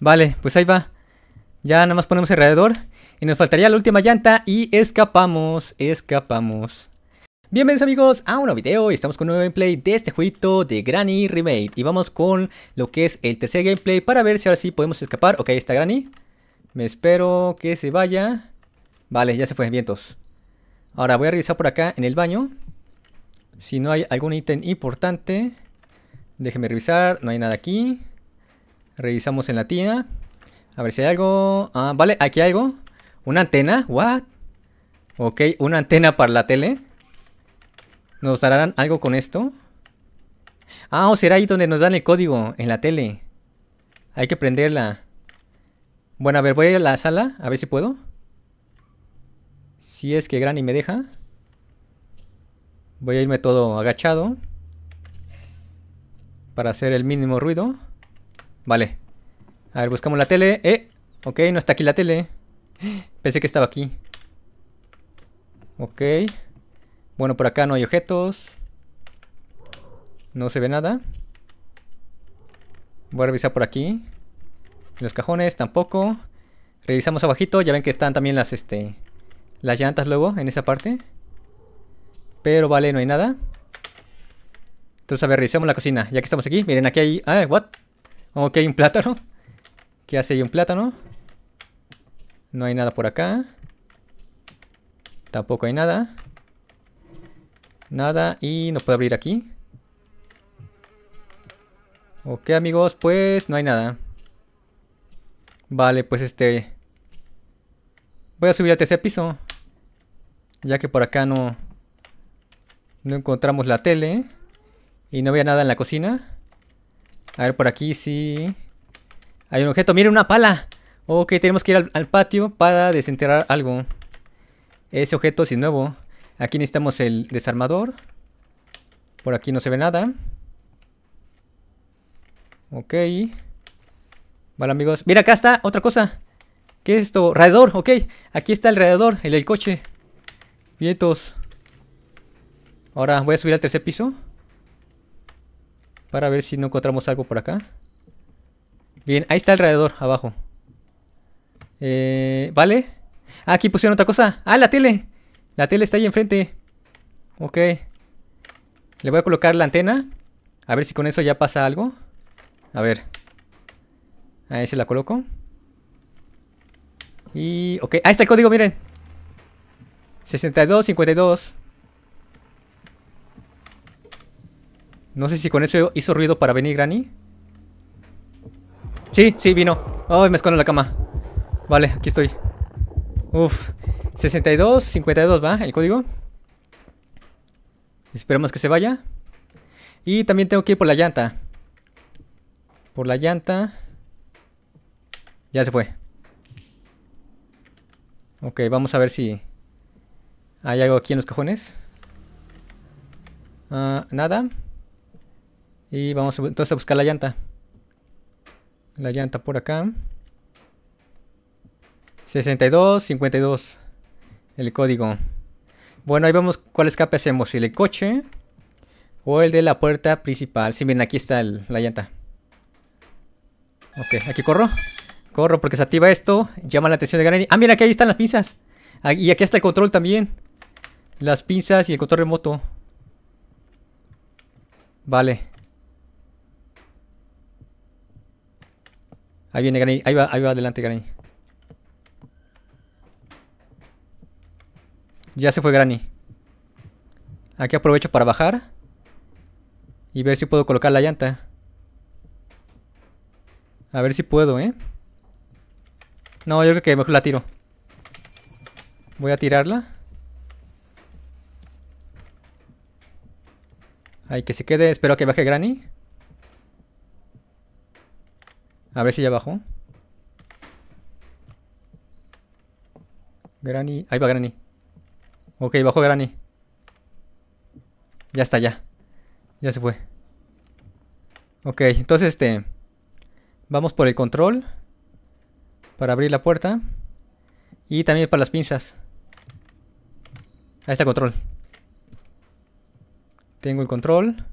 Vale, pues ahí va. Ya nada más ponemos alrededor. Y nos faltaría la última llanta y escapamos, escapamos. Bienvenidos amigos a un nuevo video y estamos con un nuevo gameplay de este jueguito de Granny Remade. Y vamos con lo que es el tercer gameplay para ver si ahora sí podemos escapar. Ok, está Granny. Me espero que se vaya. Vale, ya se fue, vientos. Ahora voy a revisar por acá en el baño. Si no hay algún ítem importante. Déjenme revisar, no hay nada aquí. Revisamos en la tina. A ver si hay algo. Ah, vale, aquí hay algo. Una antena. What? Ok, una antena para la tele. ¿Nos darán algo con esto? Ah, o será ahí donde nos dan el código, en la tele. Hay que prenderla. Bueno, a ver, voy a ir a la sala, a ver si puedo. Si es que Granny me deja. Voy a irme todo agachado. Para hacer el mínimo ruido. Vale. A ver, buscamos la tele. ¡Eh! Ok, no está aquí la tele. Pensé que estaba aquí. Ok. Bueno, por acá no hay objetos. No se ve nada. Voy a revisar por aquí. Los cajones tampoco. Revisamos abajito. Ya ven que están también las, este, las llantas luego en esa parte. Pero vale, no hay nada. Entonces, a ver, revisamos la cocina. Ya que estamos aquí. Miren, aquí hay... Ah, what? Ok, hay un plátano. ¿Qué hace ahí un plátano? No hay nada por acá. Tampoco hay nada. Nada. Y no puedo abrir aquí. Ok, amigos, pues no hay nada. Vale, pues este... Voy a subir al tercer piso. Ya que por acá no... No encontramos la tele. Y no había nada en la cocina. A ver, por aquí sí. Hay un objeto. ¡Miren, una pala! Ok, tenemos que ir al, patio para desenterrar algo. Ese objeto es nuevo. Aquí necesitamos el desarmador. Por aquí no se ve nada. Ok. Vale, amigos. Mira, acá está otra cosa. ¿Qué es esto? Radiador, ok. Aquí está el radiador, el del coche. Vientos. Ahora voy a subir al tercer piso. Para ver si no encontramos algo por acá. Bien, ahí está alrededor, abajo. Eh, ¿Vale? Ah, aquí pusieron otra cosa. ¡Ah, la tele! La tele está ahí enfrente. Ok. Le voy a colocar la antena. A ver si con eso ya pasa algo. A ver. Ahí se la coloco. Y... Ok. Ahí está el código, miren. 62.52 No sé si con eso hizo ruido para venir Granny. Sí, sí, vino. Ay, me escondo en la cama. Vale, aquí estoy. Uf. 62, 52, ¿va? El código. Esperemos que se vaya. Y también tengo que ir por la llanta. Por la llanta. Ya se fue. Ok, vamos a ver si... ¿Hay algo aquí en los cajones? Ah, nada. Y vamos entonces a buscar la llanta. La llanta por acá. 62, 52. El código. Bueno, ahí vemos cuál escape hacemos. Si el coche o el de la puerta principal. Si sí, miren, aquí está la llanta. Ok, aquí corro. Corro porque se activa esto. Llama la atención de Granny. Ah, mira, aquí están las pinzas. Ah, y aquí está el control también. Las pinzas y el control remoto. Vale. Ahí viene Granny. Ahí va, ahí va adelante Granny. Ya se fue Granny. Aquí aprovecho para bajar. Y ver si puedo colocar la llanta. A ver si puedo, ¿eh? No, yo creo que mejor la tiro. Voy a tirarla. Ahí que se quede. Espero que baje Granny. A ver si ya bajó. Granny. Ahí va Granny. Ok, bajó Granny. Ya está, ya. Ya se fue. Ok, entonces este... Vamos por el control. Para abrir la puerta. Y también para las pinzas. Ahí está el control. Tengo el control.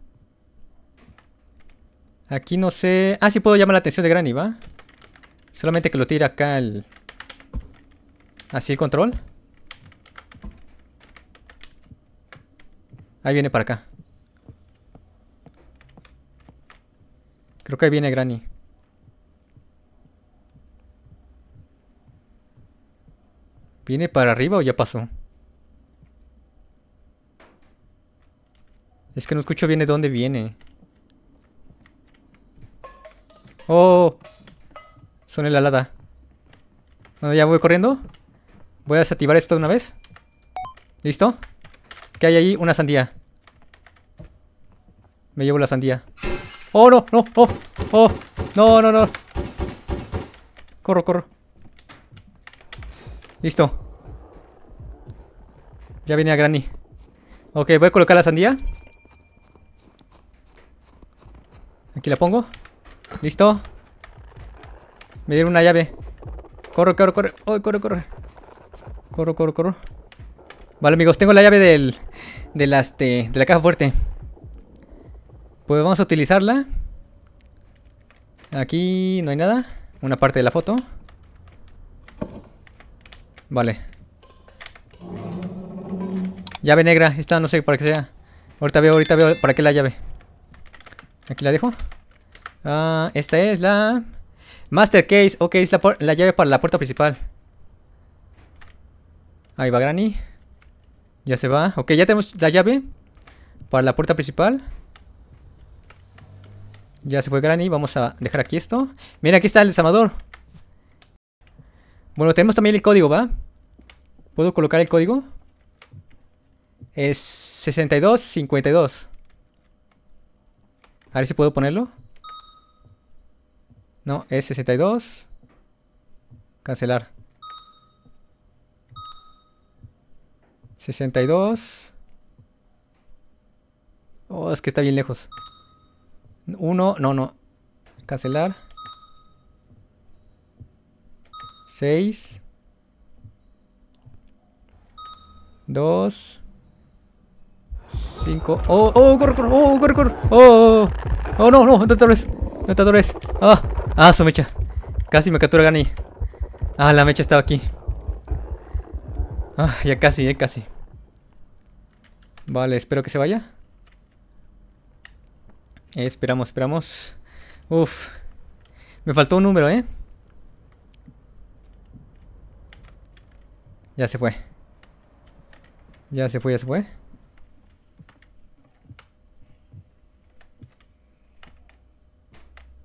Aquí no sé... Ah, sí puedo llamar la atención de Granny, ¿va? Solamente que lo tire acá el... Así el control. Ahí viene para acá. Creo que ahí viene Granny. ¿Viene para arriba o ya pasó? Es que no escucho bien de dónde viene. ¡Oh! Suena la lata. Bueno, ya voy corriendo. Voy a desactivar esto de una vez. ¿Listo? Que hay ahí una sandía. Me llevo la sandía. ¡Oh, no! ¡No! ¡Oh! ¡Oh! ¡No, no, no! Corro, corro. Listo. Ya viene a Granny. Ok, voy a colocar la sandía. Aquí la pongo. ¿Listo? Me dieron una llave. Corro, corro, corre. Oh, corre, corre. Corro, corro, corro. Vale, amigos, tengo la llave del. De la, de la caja fuerte. Pues vamos a utilizarla. Aquí no hay nada. Una parte de la foto. Vale. Llave negra. Esta no sé para qué sea. Ahorita veo, ahorita veo para qué la llave. Aquí la dejo. Ah, esta es la... Master Case. Ok, es la, la llave para la puerta principal. Ahí va Granny. Ya se va. Ok, ya tenemos la llave para la puerta principal. Ya se fue Granny. Vamos a dejar aquí esto. Mira, aquí está el desamador. Bueno, tenemos también el código, ¿va? ¿Puedo colocar el código? Es 6252. A ver si puedo ponerlo. No, es 62. Cancelar. 62. Oh, es que está bien lejos. 1, no, no. Cancelar. 6. 2. 5. Oh, oh, corre, corre, oh, corre, corre. Oh, oh, oh no, no, no te atores. No te atores. Ah. Ah, su mecha. Casi me captura Gani. Ah, la mecha estaba aquí. Ah, ya casi, ya eh, casi. Vale, espero que se vaya. Esperamos, esperamos. Uf. Me faltó un número, ¿eh? Ya se fue. Ya se fue, ya se fue.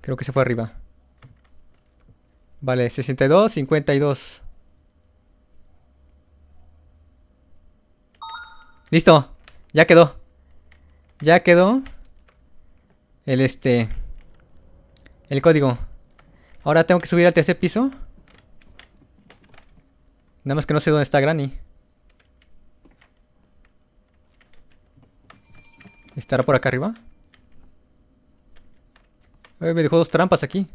Creo que se fue arriba. Vale, 62, 52. Listo, ya quedó. Ya quedó el este el código. Ahora tengo que subir al tercer piso. Nada más que no sé dónde está Granny. ¿Estará por acá arriba? Eh, me dejó dos trampas aquí.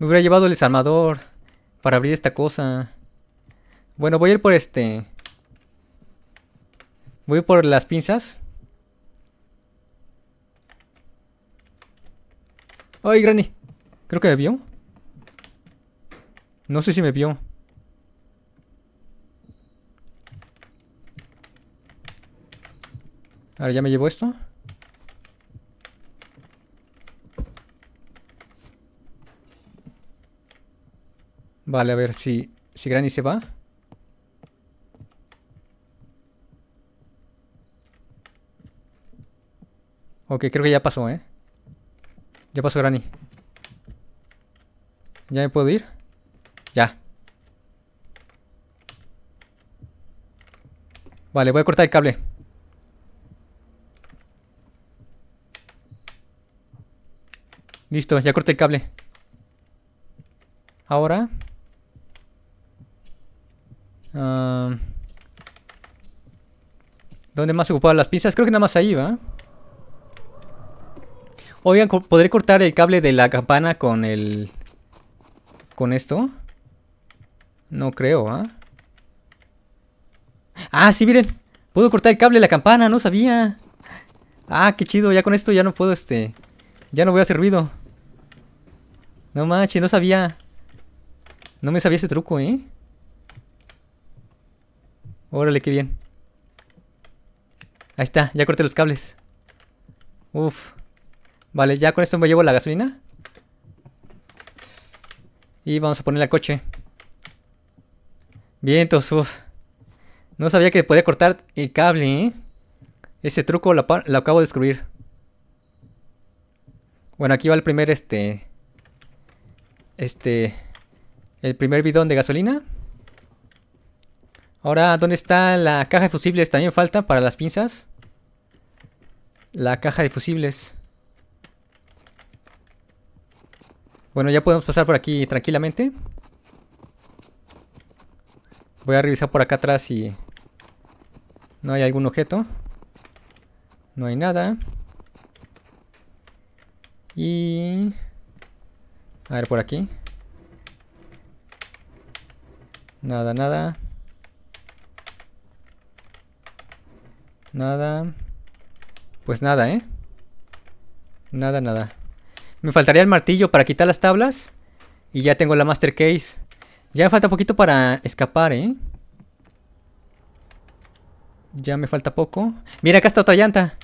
Me hubiera llevado el desarmador para abrir esta cosa. Bueno, voy a ir por este. Voy a ir por las pinzas. ¡Ay, Granny! Creo que me vio. No sé si me vio. Ahora ya me llevo esto. Vale, a ver si, si Granny se va. Ok, creo que ya pasó, ¿eh? Ya pasó Granny. ¿Ya me puedo ir? Ya. Vale, voy a cortar el cable. Listo, ya corté el cable. Ahora Ah, ¿Dónde más ocupaban las pinzas? Creo que nada más ahí, ¿va? Oigan, ¿podré cortar el cable de la campana con el... con esto? No creo, ¿ah? Ah, sí, miren. Puedo cortar el cable de la campana, no sabía. Ah, qué chido, ya con esto ya no puedo, este... Ya no voy a hacer ruido. No manches, no sabía. No me sabía ese truco, ¿eh? Órale, qué bien. Ahí está, ya corté los cables. Uf. Vale, ya con esto me llevo la gasolina. Y vamos a poner el coche. Vientos, uf. No sabía que podía cortar el cable, ¿eh? Ese truco lo, lo, acabo de descubrir. Bueno, aquí va el primer, este... Este... El primer bidón de gasolina. Ahora, ¿dónde está la caja de fusibles? ¿También falta para las pinzas? La caja de fusibles. Bueno, ya podemos pasar por aquí tranquilamente. Voy a revisar por acá atrás si no hay algún objeto. No hay nada. Y... A ver por aquí. Nada, nada. Nada. Pues nada, ¿eh? Nada, nada. Me faltaría el martillo para quitar las tablas. Y ya tengo la Master Case. Ya me falta poquito para escapar, ¿eh? Ya me falta poco. Mira, acá está otra llanta.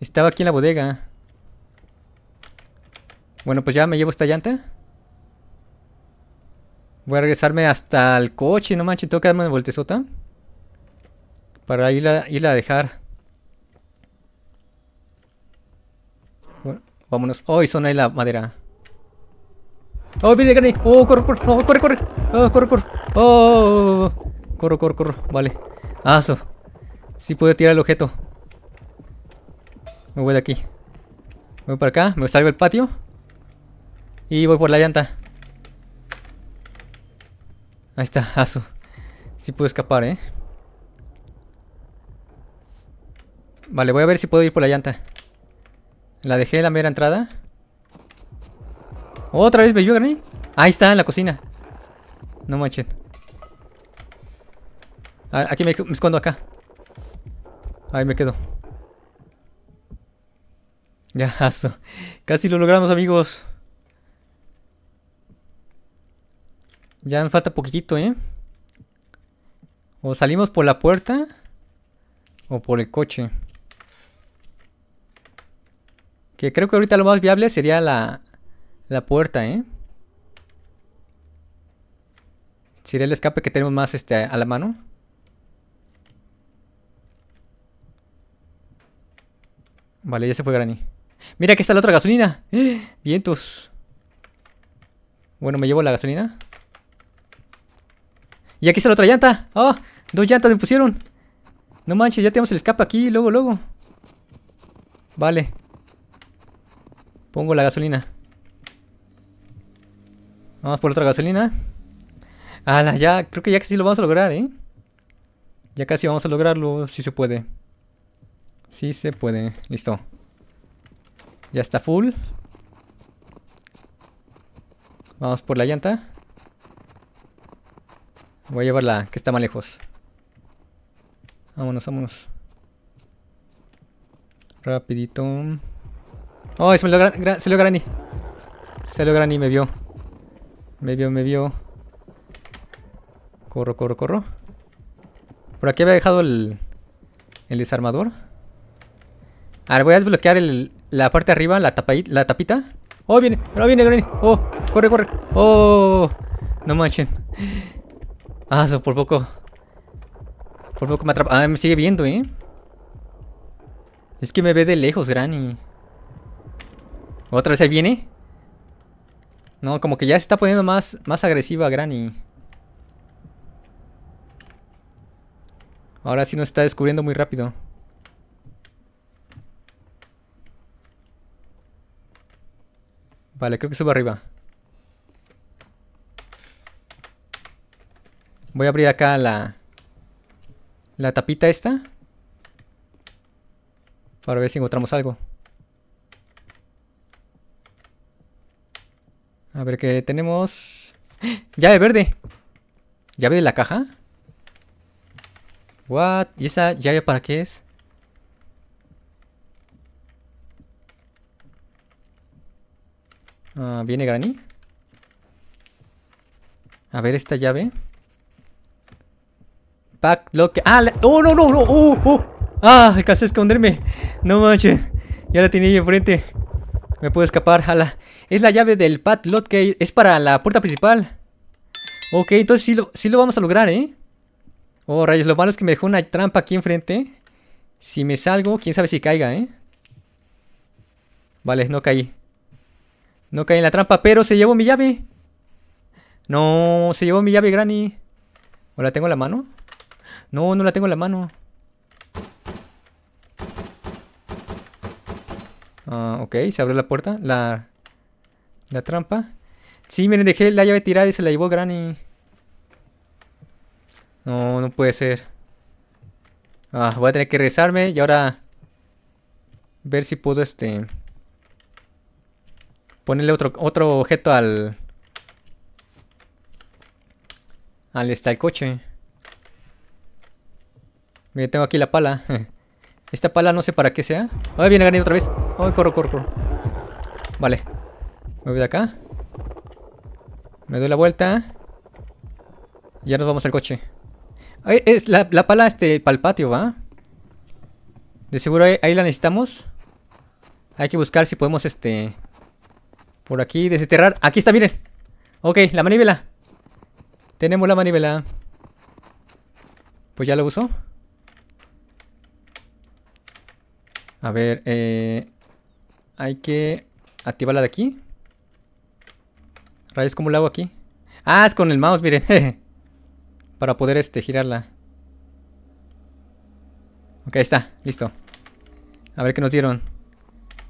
Estaba aquí en la bodega. Bueno, pues ya me llevo esta llanta. Voy a regresarme hasta el coche, no manches, tengo que darme una voltezota para irla, irla a dejar. vámonos. ¡Oh, son ahí la madera! ¡Oh, viene gané! ¡Oh, corre, corre! ¡Oh, corre, corre! ¡Oh, corre, corre! ¡Oh! Vale. ¡Aso! Ah, sí puedo tirar el objeto. Me voy de aquí. Me voy para acá, me salgo del patio. Y voy por la llanta. Ahí está, aso. Ah, sí puedo escapar, ¿eh? Vale, voy a ver si puedo ir por la llanta. La dejé en la mera entrada. ¿Otra vez me llueve? ahí? Ahí está, en la cocina. No manchen. aquí me, escondo acá. Ahí me quedo. Ya, Casi lo logramos, amigos. Ya nos falta poquitito, ¿eh? O salimos por la puerta o por el coche. Que creo que ahorita lo más viable sería la, la puerta, ¿eh? Sería el escape que tenemos más este, a la mano. Vale, ya se fue Granny. Mira, aquí está la otra gasolina. Vientos. Bueno, me llevo la gasolina. Y aquí está la otra llanta. ¡Oh! Dos llantas me pusieron. No manches, ya tenemos el escape aquí, luego, luego. Vale. Pongo la gasolina. Vamos por otra gasolina. Ah, ya, creo que ya casi lo vamos a lograr, ¿eh? Ya casi vamos a lograrlo, si se puede. Sí se puede, listo. Ya está full. Vamos por la llanta. Voy a llevarla, que está más lejos. Vámonos, vámonos. Rapidito. Oh, se, lo lo, se lo Se lo me vio. Me vio, me vio. Corro, corro, corro. Por aquí había dejado el, el desarmador. Ahora voy a desbloquear la parte de arriba, la, tapa, la tapita. Oh, viene, no oh, viene, Granny! Oh, corre, corre. Oh, no manchen. Ah, eso por poco. Por poco me atrapa. Ah, me sigue viendo, eh. Es que me ve de lejos, Granny. ¿Otra vez ahí viene? No, como que ya se está poniendo más, más agresiva Granny. Ahora sí nos está descubriendo muy rápido. Vale, creo que subo arriba. Voy a abrir acá la... La tapita esta. Para ver si encontramos algo. A ver que tenemos. Llave verde. Llave de la caja. What? ¿Y esa llave para qué es? Ah, ¿Viene Granny? A ver esta llave. Pack lo ¡Ah! ¡Oh, no, no, no! ¡Oh, oh! ah casi esconderme. No manches. Ya la tenía ahí enfrente. Me puedo escapar, jala. Es la llave del padlock que es para la puerta principal. Ok, entonces sí lo, sí lo vamos a lograr, ¿eh? Oh, rayos, lo malo es que me dejó una trampa aquí enfrente. Si me salgo, quién sabe si caiga, ¿eh? Vale, no caí. No caí en la trampa, pero se llevó mi llave. No, se llevó mi llave, Granny. ¿O la tengo en la mano? No, no la tengo en la mano. Ah, ok, se abrió la puerta. La, la trampa. Sí, miren, dejé la llave tirada y se la llevó Granny. No, no puede ser. Ah, voy a tener que rezarme y ahora... Ver si puedo, este... Ponerle otro, otro objeto al... Al está el coche. Mira, tengo aquí la pala. Esta pala no sé para qué sea. Ay, viene Granny otra vez. Ay, corro, corro, corro. Vale. Me voy de acá. Me doy la vuelta. Ya nos vamos al coche. es la, pala este, para el patio, ¿va? De seguro ahí, la necesitamos. Hay que buscar si podemos, este... Por aquí, desenterrar. Aquí está, miren. Ok, la manivela. Tenemos la manivela. Pues ya la uso. A ver, eh... Hay que activarla de aquí. Rayos, ¿cómo lo hago aquí? Ah, es con el mouse, miren. Para poder este, girarla. Ok, ahí está, listo. A ver qué nos dieron.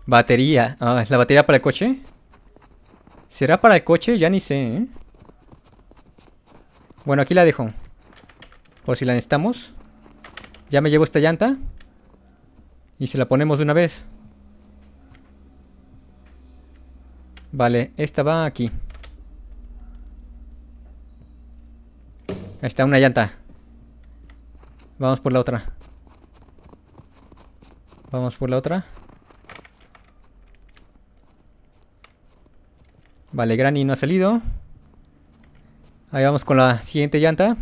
Batería. Ah, ¿es la batería para el coche? ¿Será para el coche? Ya ni sé, ¿eh? Bueno, aquí la dejo. Por si la necesitamos. Ya me llevo esta llanta. Y se la ponemos de una vez. Vale, esta va aquí. Ahí está una llanta. Vamos por la otra. Vamos por la otra. Vale, Granny no ha salido. Ahí vamos con la siguiente llanta.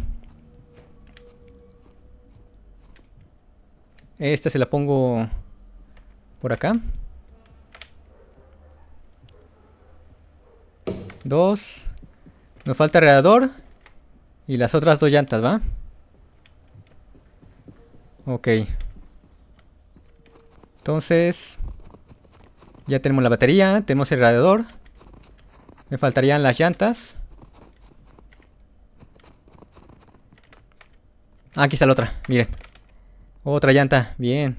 Esta se la pongo por acá. Dos. Nos falta radiador. Y las otras dos llantas, ¿va? Ok. Entonces... Ya tenemos la batería, tenemos el radiador. Me faltarían las llantas. Ah, aquí está la otra, miren. Otra llanta, bien.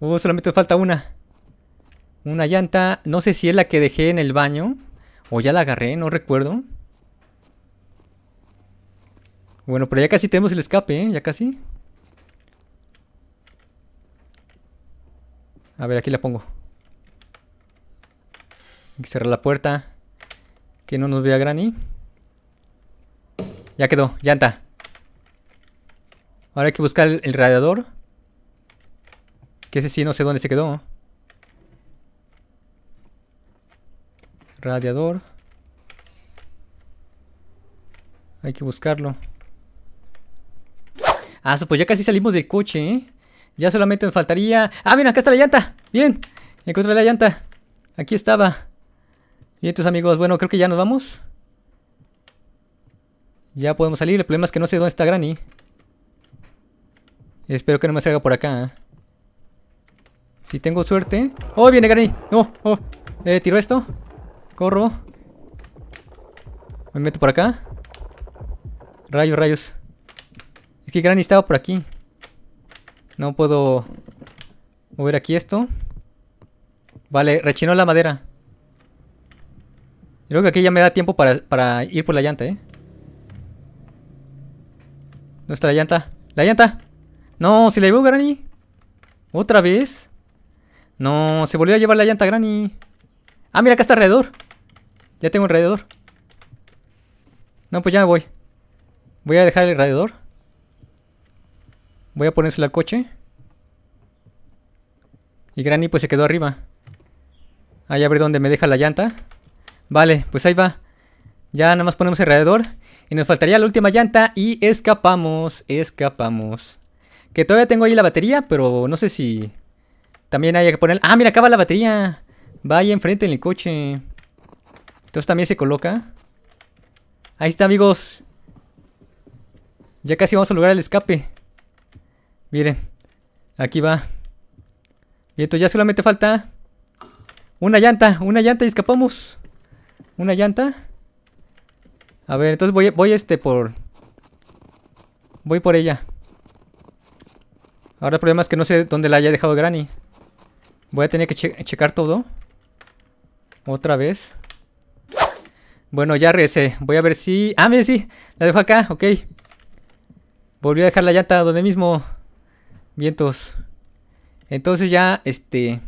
Uh, solamente falta una. Una llanta, no sé si es la que dejé en el baño. O ya la agarré, no recuerdo. Bueno, pero ya casi tenemos el escape, ¿eh? Ya casi. A ver, aquí la pongo. Hay que cerrar la puerta. Que no nos vea Granny. Ya quedó, llanta. Ahora hay que buscar el, el radiador. Que ese sí, no sé dónde se quedó. Radiador. Hay que buscarlo. Ah, pues ya casi salimos del coche, ¿eh? Ya solamente nos faltaría... ¡Ah, mira, acá está la llanta! ¡Bien! Encontré la llanta. Aquí estaba. Bien, tus amigos. Bueno, creo que ya nos vamos. Ya podemos salir. El problema es que no sé dónde está Granny. Espero que no me salga por acá. ¿eh? Si tengo suerte... ¡Oh, viene Granny! ¡No! ¡Oh! Eh, tiro esto. Corro. Me meto por acá. Rayos, rayos. Es que Granny estaba por aquí. No puedo mover aquí esto. Vale, rechinó la madera. Creo que aquí ya me da tiempo para, ir por la llanta, ¿eh? Nuestra llanta? ¡La llanta! ¡No! ¡Se la llevó Granny! ¿Otra vez? No, se volvió a llevar la llanta Granny. Ah, mira, acá está alrededor. Ya tengo alrededor. No, pues ya me voy. Voy a dejar el alrededor. Voy a ponerse al coche. Y Granny pues se quedó arriba. Ahí a ver dónde me deja la llanta. Vale, pues ahí va. Ya nada más ponemos alrededor. Y nos faltaría la última llanta y escapamos, escapamos. Que todavía tengo ahí la batería, pero no sé si también haya que poner... ¡Ah, mira, acaba la batería! Va ahí enfrente en el coche. Entonces también se coloca. Ahí está, amigos. Ya casi vamos a lograr el escape. Miren, aquí va. Y entonces ya solamente falta una llanta, una llanta y escapamos. Una llanta. A ver, entonces voy, voy este por... Voy por ella. Ahora el problema es que no sé dónde la haya dejado Granny. Voy a tener que checar todo. Otra vez. Bueno, ya regresé. Voy a ver si... Ah, mire, sí. La dejo acá, ok. Volví a dejar la llanta donde mismo. Vientos. Entonces ya, este...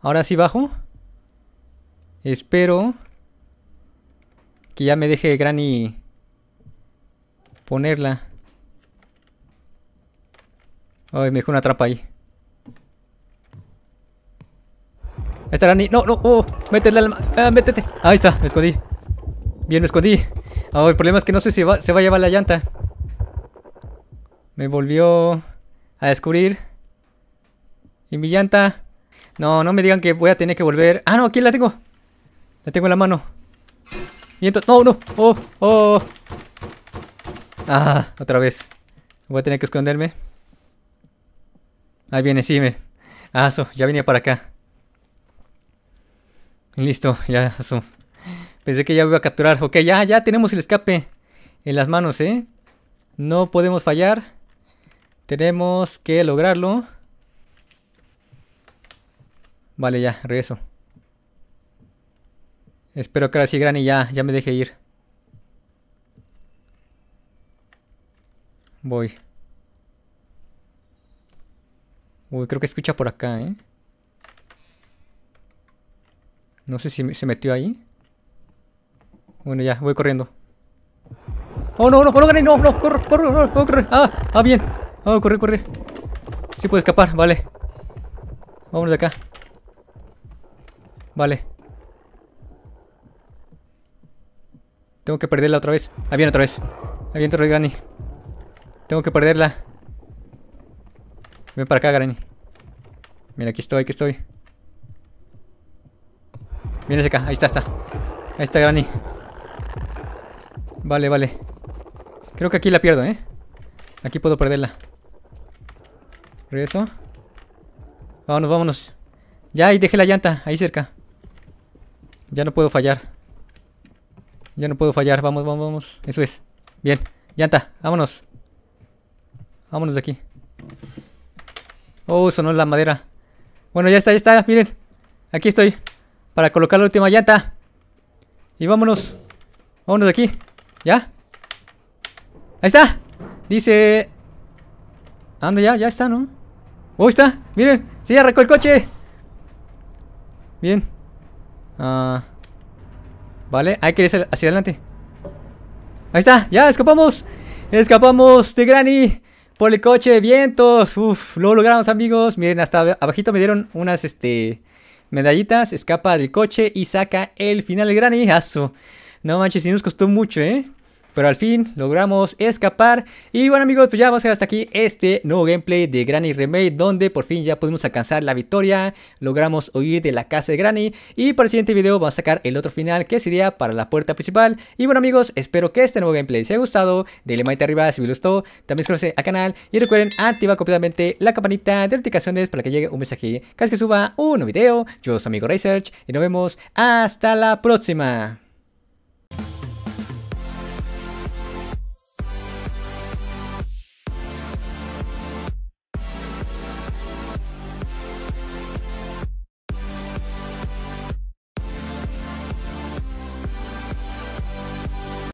Ahora sí bajo. Espero... Que ya me deje Granny... Ponerla. Ay, me dejó una trampa ahí. Ahí está Granny. No, no, oh, métele al... Ah, métete. Ahí está, me escondí. Bien, me escondí. Oh, el problema es que no sé si va, se va a llevar la llanta. Me volvió a descubrir. Y mi llanta. No, no me digan que voy a tener que volver. Ah, no, aquí la tengo. La tengo en la mano. Y entonces... No, no. Oh, oh. Ah, otra vez. Voy a tener que esconderme. Ahí viene, sí, Ah, eso, ya venía para acá. Listo, ya, eso Pensé que ya iba a capturar. Ok, ya, ya tenemos el escape en las manos, ¿eh? No podemos fallar. Tenemos que lograrlo. Vale, ya, regreso. Espero que ahora sí Granny ya, ya me deje ir. Voy. Uy, creo que escucha por acá, ¿eh? No sé si se metió ahí. Bueno, ya, voy corriendo. ¡Oh, no, no, no, Granny! ¡No, no! ¡Corre, corre, corre! corre. ¡Ah, ah, bien! Oh, corre, corre. Sí puede escapar, vale. Vámonos de acá. Vale. Tengo que perderla otra vez. Ahí viene otra vez. Ahí viene otra vez, Granny. Tengo que perderla. Ven para acá, Granny. Mira, aquí estoy, aquí estoy. de acá, ahí está, está. Ahí está Granny. Vale, vale. Creo que aquí la pierdo, ¿eh? Aquí puedo perderla. Eso Vámonos, vámonos. Ya, ahí dejé la llanta, ahí cerca. Ya no puedo fallar. Ya no puedo fallar. Vamos, vamos, vamos. Eso es. Bien. Llanta, vámonos. Vámonos de aquí. Oh, sonó la madera. Bueno, ya está, ya está. Miren. Aquí estoy. Para colocar la última llanta. Y vámonos. Vámonos de aquí. ¿Ya? Ahí está. Dice... Anda, ah, ya, ya está, ¿no? ¡Oh, está! ¡Miren! ¡Sí, arrancó el coche! Bien. Ah, vale, hay que ir hacia adelante. Ahí está, ya escapamos. Escapamos de Granny por el coche vientos. Uf, lo logramos, amigos. Miren, hasta abajito me dieron unas este medallitas. Escapa del coche y saca el final de Granny. Aso. No manches, si nos costó mucho, ¿eh? Pero al fin logramos escapar. Y bueno amigos, pues ya vamos a ver hasta aquí este nuevo gameplay de Granny Remake. Donde por fin ya pudimos alcanzar la victoria. Logramos huir de la casa de Granny. Y para el siguiente video va a sacar el otro final que sería para la puerta principal. Y bueno amigos, espero que este nuevo gameplay les haya gustado. Denle like arriba si les gustó. También suscríbanse al canal. Y recuerden activar completamente la campanita de notificaciones para que llegue un mensaje cada vez que suba un nuevo video. Yo soy amigo Research y nos vemos hasta la próxima.